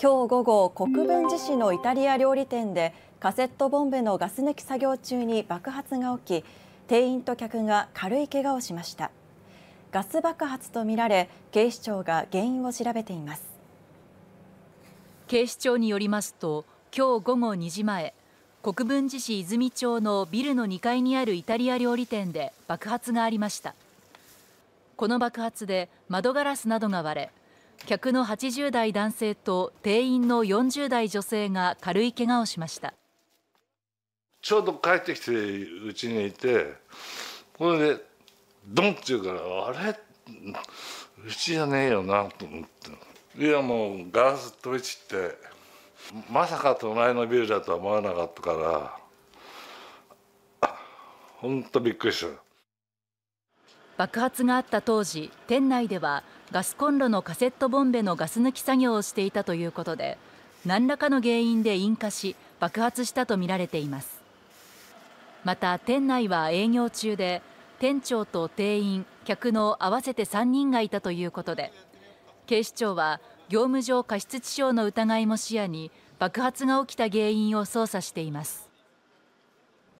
今日午後、国分寺市のイタリア料理店でカセットボンベのガス抜き作業中に爆発が起き、店員と客が軽い怪我をしました。ガス爆発とみられ、警視庁が原因を調べています。警視庁によりますと、今日午後2時前、国分寺市泉町のビルの2階にあるイタリア料理店で爆発がありました。この爆発で窓ガラスなどが割れ、客の80代男性と店員の40代女性が軽い怪我をしましたちょうど帰ってきてうちにいてこれでドンって言うからあれうちじゃねえよなと思っていやもうガラス飛び散ってまさか隣のビルだとは思わなかったから本当びっくりした。爆発があった当時店内ではガスコンロのカセットボンベのガス抜き作業をしていたということで何らかの原因で引火し爆発したとみられていますまた店内は営業中で店長と店員客の合わせて3人がいたということで警視庁は業務上過失致傷の疑いも視野に爆発が起きた原因を捜査しています